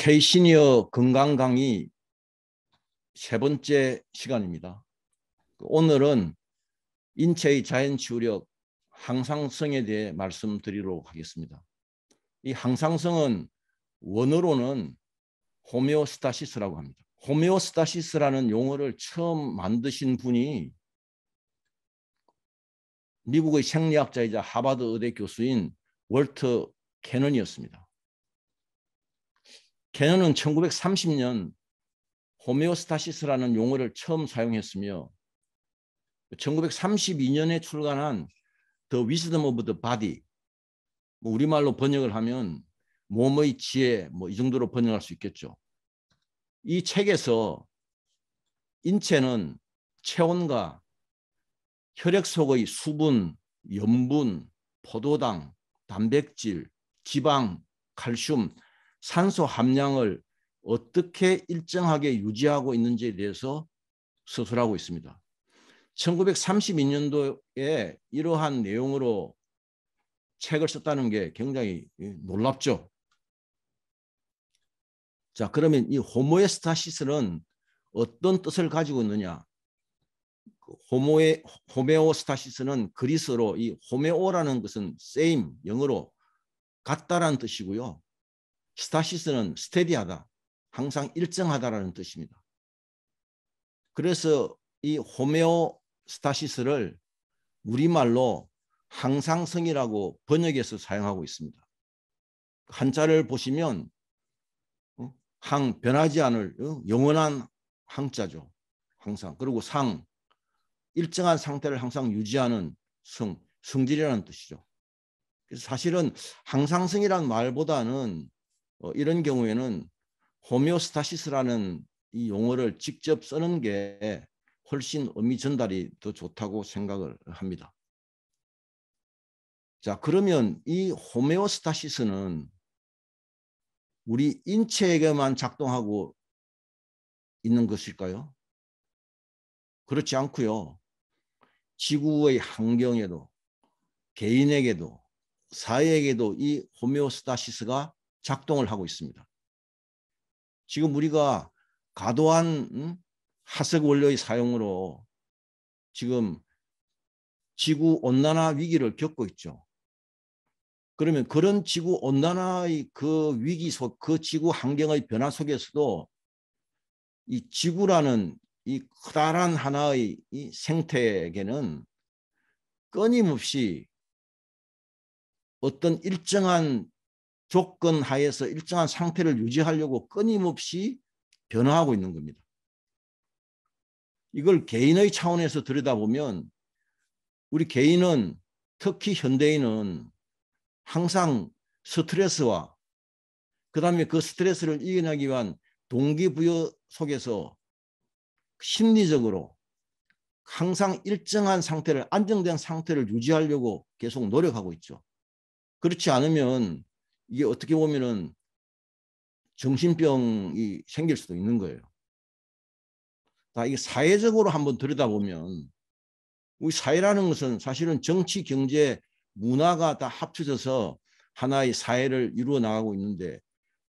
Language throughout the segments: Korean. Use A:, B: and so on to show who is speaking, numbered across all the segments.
A: 케이시니어 건강 강의 세 번째 시간입니다. 그 오늘은 인체의 자연 치유력 항상성에 대해 말씀드리도록 하겠습니다. 이 항상성은 원어로는 호메오스타시스라고 합니다. 호메오스타시스라는 용어를 처음 만드신 분이 미국의 생리학자이자 하버드 의대 교수인 월터 캐넌이었습니다. 개넌은 1930년 호메오스타시스라는 용어를 처음 사용했으며 1932년에 출간한 The Wisdom of the Body 뭐 우리말로 번역을 하면 몸의 지혜 뭐 이 정도로 번역할 수 있겠죠. 이 책에서 인체는 체온과 혈액 속의 수분, 염분, 포도당, 단백질, 지방, 칼슘 산소 함량을 어떻게 일정하게 유지하고 있는지에 대해서 서술하고 있습니다. 1932년도에 이러한 내용으로 책을 썼다는 게 굉장히 놀랍죠. 자, 그러면 이 호모에스타시스는 어떤 뜻을 가지고 있느냐? 그 호모의 호메오스타시스는 그리스어로 이 호메오라는 것은 same 영어로 같다라는 뜻이고요. 스타시스는 스테디하다. 항상 일정하다라는 뜻입니다. 그래서 이 호메오스타시스를 우리말로 항상성이라고 번역해서 사용하고 있습니다. 한자를 보시면 어, 항 변하지 않을 어, 영원한 항자죠. 항상 그리고 상 일정한 상태를 항상 유지하는 성 성질이라는 뜻이죠. 사실은 항상성이란 말보다는 어, 이런 경우에는 호메오스타시스라는 이 용어를 직접 쓰는 게 훨씬 의미 전달이 더 좋다고 생각을 합니다. 자, 그러면 이 호메오스타시스는 우리 인체에게만 작동하고 있는 것일까요? 그렇지 않고요. 지구의 환경에도 개인에게도 사회에게도 이 호메오스타시스가 작동을 하고 있습니다. 지금 우리가 과도한 하석 원료의 사용으로 지금 지구 온난화 위기를 겪고 있죠. 그러면 그런 지구 온난화의 그 위기 속, 그 지구 환경의 변화 속에서도 이 지구라는 이 커다란 하나의 이 생태계는 끊임없이 어떤 일정한 조건 하에서 일정한 상태를 유지하려고 끊임없이 변화하고 있는 겁니다. 이걸 개인의 차원에서 들여다보면 우리 개인은 특히 현대인은 항상 스트레스와 그다음에 그 스트레스를 이겨내기 위한 동기부여 속에서 심리적으로 항상 일정한 상태를 안정된 상태를 유지하려고 계속 노력하고 있죠. 그렇지 않으면 이게 어떻게 보면은 정신병이 생길 수도 있는 거예요. 다 이게 사회적으로 한번 들여다보면 우리 사회라는 것은 사실은 정치, 경제, 문화가 다 합쳐져서 하나의 사회를 이루어 나가고 있는데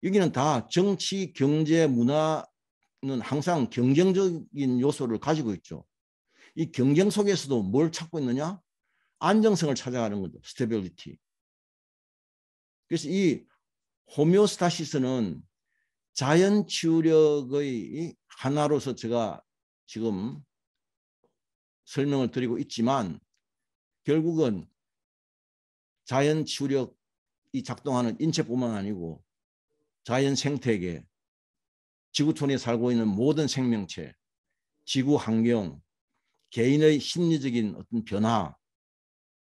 A: 여기는 다 정치, 경제, 문화는 항상 경쟁적인 요소를 가지고 있죠. 이 경쟁 속에서도 뭘 찾고 있느냐? 안정성을 찾아가는 거죠. 스테빌리티. 그래서 이 호메오스타시스는 자연 치유력의 하나로서 제가 지금 설명을 드리고 있지만 결국은 자연 치유력이 작동하는 인체뿐만 아니고 자연 생태계, 지구촌에 살고 있는 모든 생명체, 지구 환경, 개인의 심리적인 어떤 변화,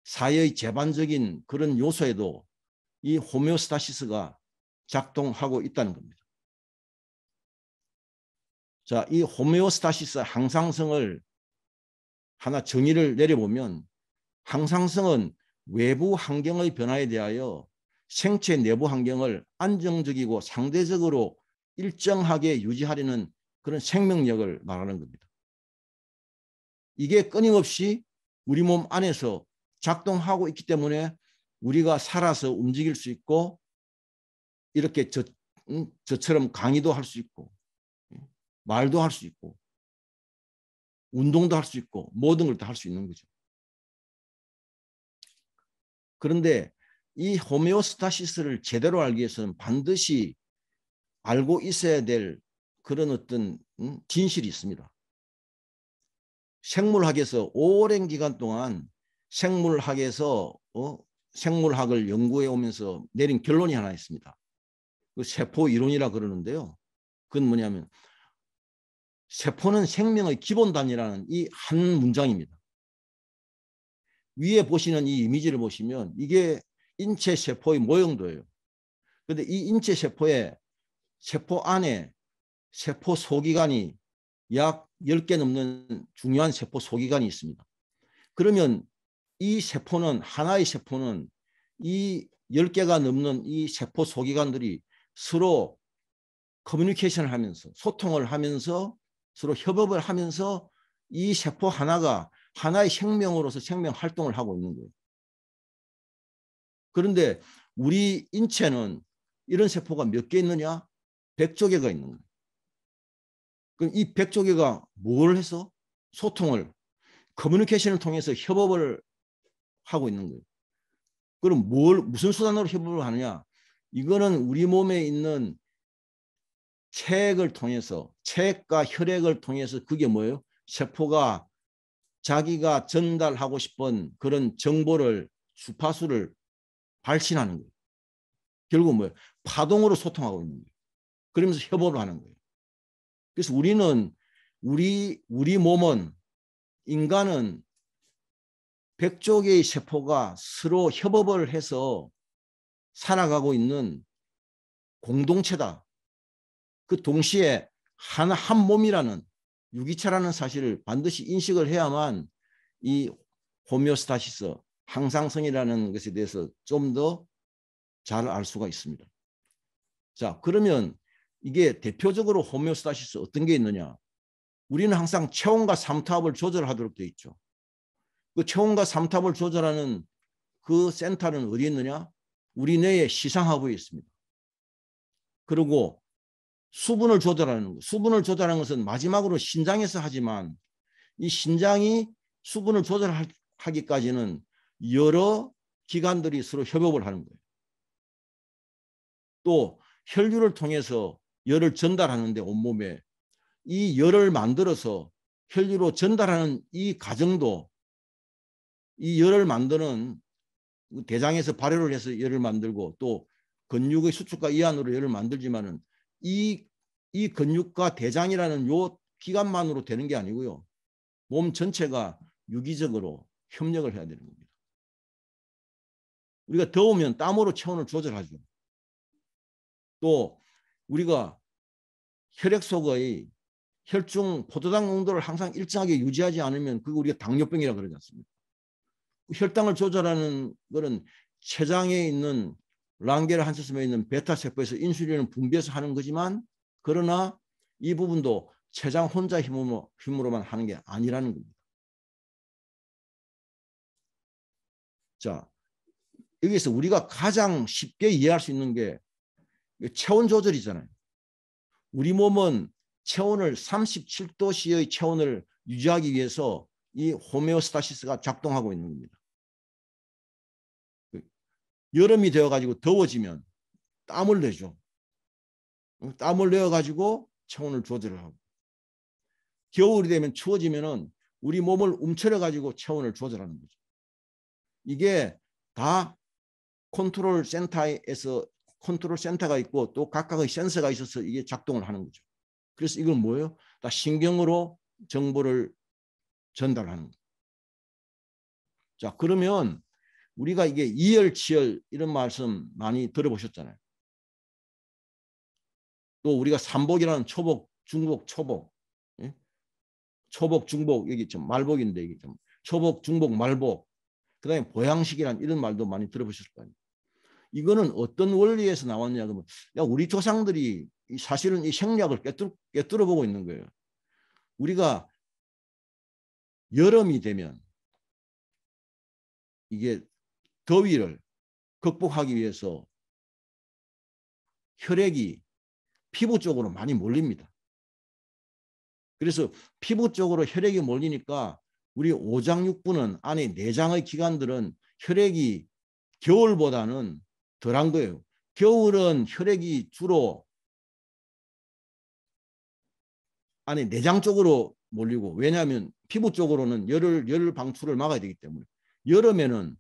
A: 사회의 재반적인 그런 요소에도 이 호메오스타시스가 작동하고 있다는 겁니다. 자, 이 호메오스타시스 항상성을 하나 정의를 내려보면 항상성은 외부 환경의 변화에 대하여 생체 내부 환경을 안정적이고 상대적으로 일정하게 유지하려는 그런 생명력을 말하는 겁니다. 이게 끊임없이 우리 몸 안에서 작동하고 있기 때문에 우리가 살아서 움직일 수 있고 이렇게 저, 저처럼 강의도 할 수 있고 예, 말도 할 수 있고 운동도 할 수 있고 모든 걸 다 할 수 있는 거죠. 그런데 이 호메오스타시스를 제대로 알기 위해서는 반드시 알고 있어야 될 그런 어떤 진실이 있습니다. 생물학에서 오랜 기간 동안 생물학에서 어? 생물학을 연구해 오면서 내린 결론이 하나 있습니다. 그 세포 이론이라 그러는데요. 그건 뭐냐면 세포는 생명의 기본단이라는 이 한 문장입니다. 위에 보시는 이 이미지를 보시면 이게 인체 세포의 모형도예요. 그런데 이 인체 세포에 세포 안에 세포 소기관이 약 10개 넘는 중요한 세포 소기관이 있습니다. 그러면 이 세포는 하나의 세포는 이 열개가 넘는 이 세포 소기관들이 서로 커뮤니케이션을 하면서 소통을 하면서 서로 협업을 하면서 이 세포 하나가 하나의 생명으로서 생명 활동을 하고 있는 거예요. 그런데 우리 인체는 이런 세포가 몇 개 있느냐? 100조 개가 있는 거예요. 그럼 이 100조 개가 뭘 해서 소통을 커뮤니케이션을 통해서 협업을 하고 있는 거예요. 그럼 뭘 무슨 수단으로 회복을 하느냐? 이거는 우리 몸에 있는 체액을 통해서 체액과 혈액을 통해서 그게 뭐예요? 세포가 자기가 전달하고 싶은 그런 정보를 주파수를 발신하는 거예요. 결국 뭐예요? 파동으로 소통하고 있는 거예요. 그러면서 협업을 하는 거예요. 그래서 우리는 우리 우리 몸은 인간은 백조 0의 세포가 서로 협업을 해서 살아가고 있는 공동체다. 그 동시에 하한 몸이라는 유기체라는 사실을 반드시 인식을 해야만 이 호미오스타시스 항상성이라는 것에 대해서 좀 더 잘 알 수가 있습니다. 자 그러면 이게 대표적으로 호미오스타시스 어떤 게 있느냐? 우리는 항상 체온과 삼투압을 조절하도록 되어 있죠. 그 체온과 삼탑을 조절하는 그 센터는 어디 있느냐? 우리 뇌에시상하고 있습니다. 그리고 수분을 조절하는 것. 수분을 조절하는 것은 마지막으로 신장에서 하지만 이 신장이 수분을 조절하기까지는 여러 기관들이 서로 협업을 하는 거예요. 또 혈류를 통해서 열을 전달하는데 온몸에 이 열을 만들어서 혈류로 전달하는 이 과정도 이 열을 만드는 그 대장에서 발열을 해서 열을 만들고 또 근육의 수축과 이완으로 열을 만들지만은 이, 이 근육과 대장이라는 요 기관만으로 되는 게 아니고요. 몸 전체가 유기적으로 협력을 해야 되는 겁니다. 우리가 더우면 땀으로 체온을 조절하죠. 또 우리가 혈액 속의 혈중 포도당 농도를 항상 일정하게 유지하지 않으면 그거 우리가 당뇨병이라 그러지 않습니까? 혈당을 조절하는 것은 췌장에 있는 랑게르 한세섬에 있는 베타 세포에서 인슐린을 분비해서 하는 거지만 그러나 이 부분도 췌장 혼자 힘으로, 힘으로만 하는 게 아니라는 겁니다. 자, 여기서 우리가 가장 쉽게 이해할 수 있는 게 체온 조절이잖아요. 우리 몸은 체온을 37도씨의 체온을 유지하기 위해서 이 호메오스타시스가 작동하고 있는 겁니다. 여름이 되어가지고 더워지면 땀을 내죠. 땀을 내어가지고 체온을 조절을 하고 겨울이 되면 추워지면은 우리 몸을 움츠려가지고 체온을 조절하는 거죠. 이게 다 컨트롤 센터에서 컨트롤 센터가 있고 또 각각의 센서가 있어서 이게 작동을 하는 거죠. 그래서 이건 뭐예요? 다 신경으로 정보를 전달하는 거예요. 자, 그러면 우리가 이게 이열치열 이런 말씀 많이 들어보셨잖아요. 또 우리가 삼복이라는 초복, 중복, 초복. 예? 초복, 중복 여기 좀 말복인데 여기 좀 초복, 중복, 말복. 그다음에 보양식이란 이런 말도 많이 들어보셨을 거아니에요 이거는 어떤 원리에서 나왔냐 그면야 우리 조상들이 사실은 이 생략을 깨뜨, 깨뜨려 보고 있는 거예요. 우리가 여름이 되면 이게 더위를 극복하기 위해서 혈액이 피부 쪽으로 많이 몰립니다. 그래서 피부 쪽으로 혈액이 몰리니까 우리 오장육부는 안에 내장의 기관들은 혈액이 겨울보다는 덜한 거예요. 겨울은 혈액이 주로 안에 내장 쪽으로 몰리고 왜냐하면 피부 쪽으로는 열을 열 방출을 막아야 되기 때문에 여름에는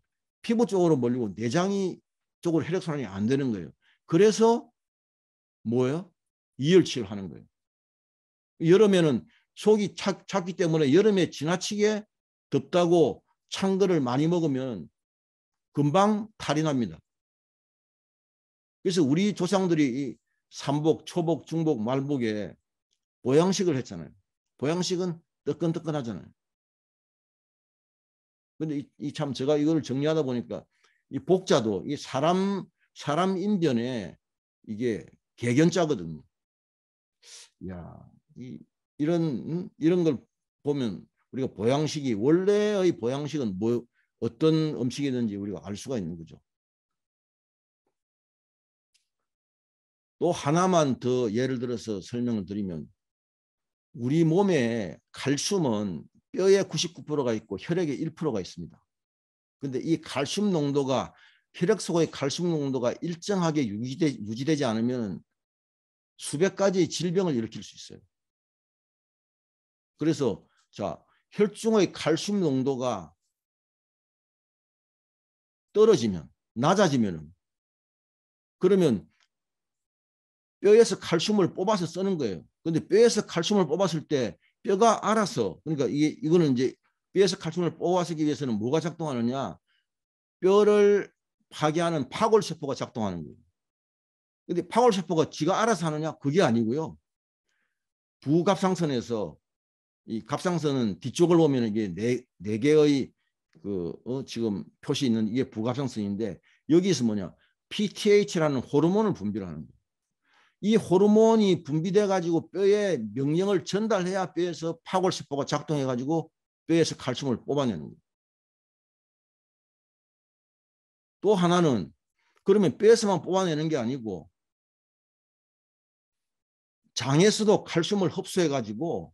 A: 피부 쪽으로 몰리고 내장이 쪽으로 혈액순환이 안 되는 거예요. 그래서 뭐예요? 이열치를 하는 거예요. 여름에는 속이 착, 찼기 때문에 여름에 지나치게 덥다고 찬 거를 많이 먹으면 금방 탈이 납니다. 그래서 우리 조상들이 삼복, 초복, 중복, 말복에 보양식을 했잖아요. 보양식은 뜨끈뜨끈하잖아요. 근데 이참 이 제가 이걸 정리하다 보니까 이 복자도 이 사람 사람 인변에 이게 개견자거든요. 야, 이 이런 이런 걸 보면 우리가 보양식이 원래의 보양식은 뭐 어떤 음식이든지 우리가 알 수가 있는 거죠. 또 하나만 더 예를 들어서 설명을 드리면 우리 몸에 칼슘은 뼈에 99%가 있고 혈액에 1%가 있습니다. 그런데이 칼슘 농도가 혈액 속의 칼슘 농도가 일정하게 유지되, 유지되지 않으면 수백 가지 질병을 일으킬 수 있어요. 그래서 자 혈중의 칼슘 농도가 떨어지면 낮아지면은 그러면 뼈에서 칼슘을 뽑아서 쓰는 거예요. 근데 뼈에서 칼슘을 뽑았을 때 뼈가 알아서 그러니까 이게 이거는 이제 뼈에서 칼슘을 뽑아서기 위해서는 뭐가 작동하느냐 뼈를 파괴하는 파골세포가 작동하는 거예요. 근데 파골세포가 지가 알아서 하느냐 그게 아니고요. 부갑상선에서 이 갑상선은 뒤쪽을 보면 이게 네, 네 개의 그 어, 지금 표시 있는 이게 부갑상선인데 여기서 뭐냐 PTH라는 호르몬을 분비하는 거예요. 이 호르몬이 분비돼 가지고 뼈에 명령을 전달해야 뼈에서 파골세포가 작동해 가지고 뼈에서 칼슘을 뽑아내는 거예요. 또 하나는 그러면 뼈에서만 뽑아내는 게 아니고 장에서도 칼슘을 흡수해 가지고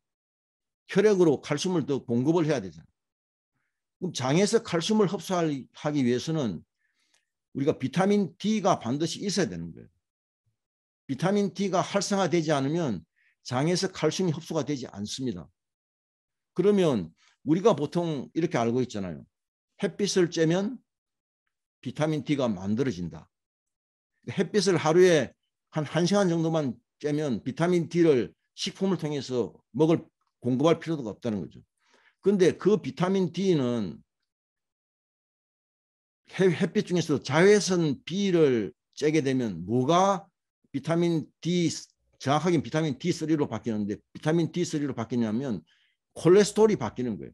A: 혈액으로 칼슘을 더 공급을 해야 되잖아요. 그럼 장에서 칼슘을 흡수하기 위해서는 우리가 비타민 D가 반드시 있어야 되는 거예요. 비타민 D가 활성화되지 않으면 장에서 칼슘이 흡수가 되지 않습니다. 그러면 우리가 보통 이렇게 알고 있잖아요. 햇빛을 쬐면 비타민 D가 만들어진다. 햇빛을 하루에 한 1시간 정도만 쬐면 비타민 D를 식품을 통해서 먹을 공급할 필요도 없다는 거죠. 근데 그 비타민 D는 햇빛 중에서도 자외선 B를 쬐게 되면 뭐가 비타민 D 정확하게 비타민 D3로 바뀌는데 비타민 D3로 바뀌냐면 콜레스테롤이 바뀌는 거예요.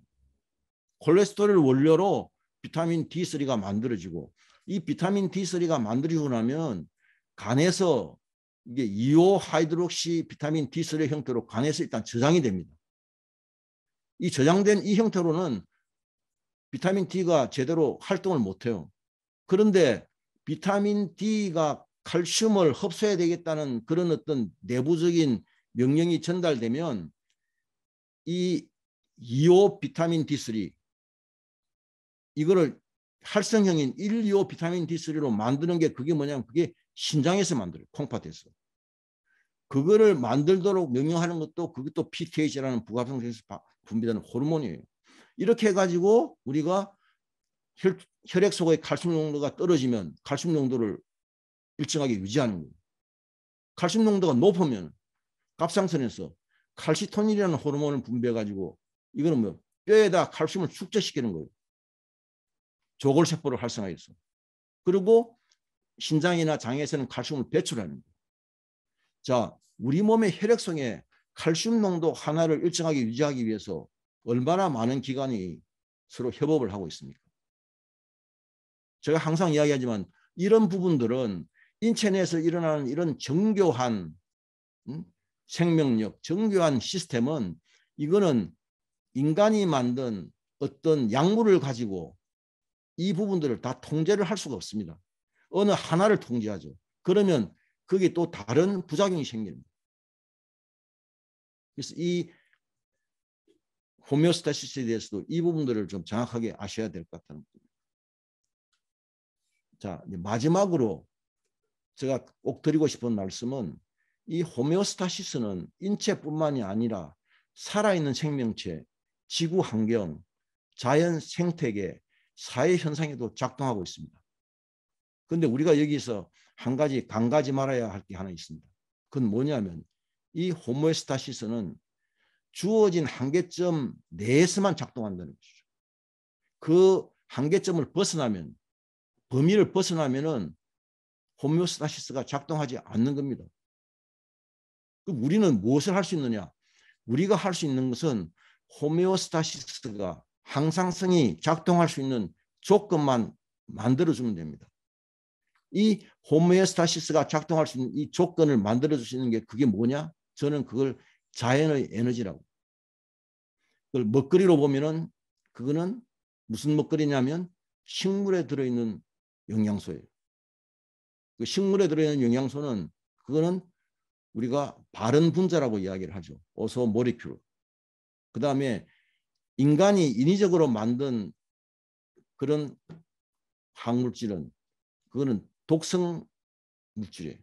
A: 콜레스테롤 원료로 비타민 D3가 만들어지고 이 비타민 D3가 만들어지고 나면 간에서 이게 이오 하이드록시 비타민 D3의 형태로 간에서 일단 저장이 됩니다. 이 저장된 이 형태로는 비타민 D가 제대로 활동을 못해요. 그런데 비타민 D가 칼슘을 흡수해야 되겠다는 그런 어떤 내부적인 명령이 전달되면 이 이오 비타민 D3 이거를 활성형인 1, 2호 비타민 D3로 만드는 게 그게 뭐냐면 그게 신장에서 만들어요. 콩팥에서. 그거를 만들도록 명령하는 것도 그것도 PTH라는 부가성에서 분비되는 호르몬이에요. 이렇게 해가지고 우리가 혈, 혈액 속의 칼슘 농도가 떨어지면 칼슘 농도를 일정하게 유지하는 거예요. 칼슘 농도가 높으면 갑상선에서 칼시톤이라는 호르몬을 분배해가지고 이거는 뭐 뼈에다 칼슘을 축제시키는 거예요. 조골세포를 활성화해서. 그리고 신장이나 장에서는 칼슘을 배출하는 거예요. 자, 우리 몸의 혈액성에 칼슘 농도 하나를 일정하게 유지하기 위해서 얼마나 많은 기관이 서로 협업을 하고 있습니까? 제가 항상 이야기하지만 이런 부분들은 인체내에서 일어나는 이런 정교한 음, 생명력, 정교한 시스템은 이거는 인간이 만든 어떤 약물을 가지고 이 부분들을 다 통제를 할 수가 없습니다. 어느 하나를 통제하죠. 그러면 그게 또 다른 부작용이 생깁니다. 그래서 이 호메오스타시스에 대해서도 이 부분들을 좀 정확하게 아셔야 될 것 같다는 겁니다. 자, 마지막으로 제가 꼭 드리고 싶은 말씀은 이 호메오스타시스는 인체뿐만이 아니라 살아있는 생명체, 지구 환경, 자연 생태계, 사회 현상에도 작동하고 있습니다. 그런데 우리가 여기서 한 가지 간가지 말아야 할 게 하나 있습니다. 그건 뭐냐면 이 호모에스타시스는 주어진 한계점 내에서만 작동한다는 것이죠. 그 한계점을 벗어나면 범위를 벗어나면은 호메오스타시스가 작동하지 않는 겁니다. 우리는 무엇을 할 수 있느냐? 우리가 할 수 있는 것은 호메오스타시스가 항상성이 작동할 수 있는 조건만 만들어주면 됩니다. 이 호메오스타시스가 작동할 수 있는 이 조건을 만들어주시는게 그게 뭐냐? 저는 그걸 자연의 에너지라고. 그걸 먹거리로 보면은 그거는 무슨 먹거리냐면 식물에 들어있는 영양소예요. 그 식물에 들어있는 영양소는 그거는 우리가 바른 분자라고 이야기를 하죠. 어서 모리큘. 그 다음에 인간이 인위적으로 만든 그런 항물질은 그거는 독성 물질이에요.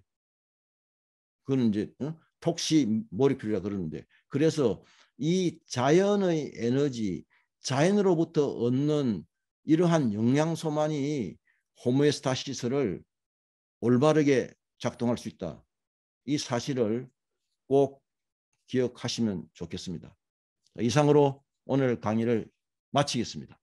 A: 그거는 이제 어? 톡시 모리큘라 그러는데 그래서 이 자연의 에너지, 자연으로부터 얻는 이러한 영양소만이 호메스타시스를 올바르게 작동할 수 있다. 이 사실을 꼭 기억하시면 좋겠습니다. 이상으로 오늘 강의를 마치겠습니다.